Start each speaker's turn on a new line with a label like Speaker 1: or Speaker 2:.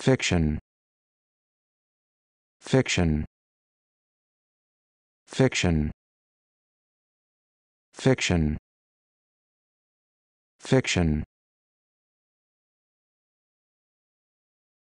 Speaker 1: Fiction. Fiction. Fiction. Fiction. Fiction.